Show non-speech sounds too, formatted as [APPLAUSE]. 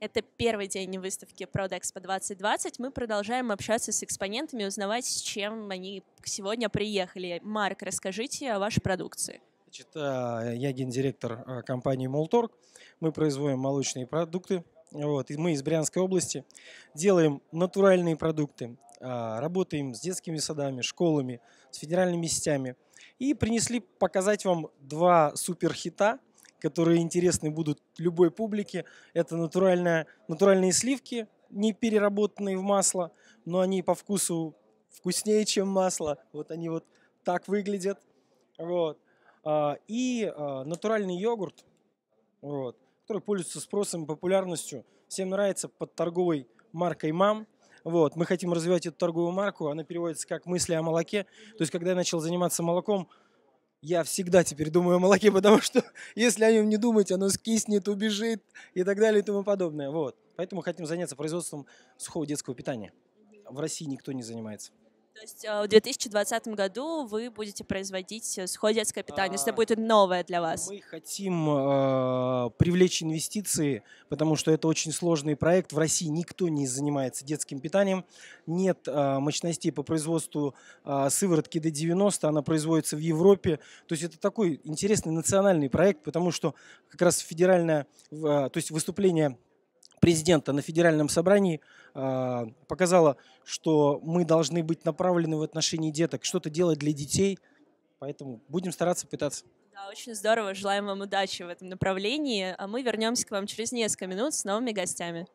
Это первый день выставки ProDexpo 2020. Мы продолжаем общаться с экспонентами, узнавать, с чем они сегодня приехали. Марк, расскажите о вашей продукции. Значит, э, я гендиректор э, компании Молторг. Мы производим молочные продукты. Вот, и мы из Брянской области делаем натуральные продукты, э, работаем с детскими садами, школами, с федеральными сетями. И принесли показать вам два суперхита – которые интересны будут любой публике. Это натуральная, натуральные сливки, не переработанные в масло, но они по вкусу вкуснее, чем масло. Вот они вот так выглядят. Вот. А, и а, натуральный йогурт, вот, который пользуется спросом и популярностью. Всем нравится под торговой маркой «Мам». Вот, мы хотим развивать эту торговую марку, она переводится как «мысли о молоке». То есть, когда я начал заниматься молоком, я всегда теперь думаю о молоке, потому что [LAUGHS] если о нем не думать, оно скиснет, убежит и так далее и тому подобное. Вот. Поэтому хотим заняться производством сухого детского питания. В России никто не занимается. То есть э, в 2020 году вы будете производить э, сход детское питание, а, если это будет новое для вас. Мы хотим э, привлечь инвестиции, потому что это очень сложный проект. В России никто не занимается детским питанием. Нет э, мощностей по производству э, сыворотки D90, она производится в Европе. То есть это такой интересный национальный проект, потому что как раз федеральное, э, то есть выступление президента на федеральном собрании а, показала, что мы должны быть направлены в отношении деток, что-то делать для детей. Поэтому будем стараться пытаться. Да, очень здорово. Желаем вам удачи в этом направлении. А мы вернемся к вам через несколько минут с новыми гостями.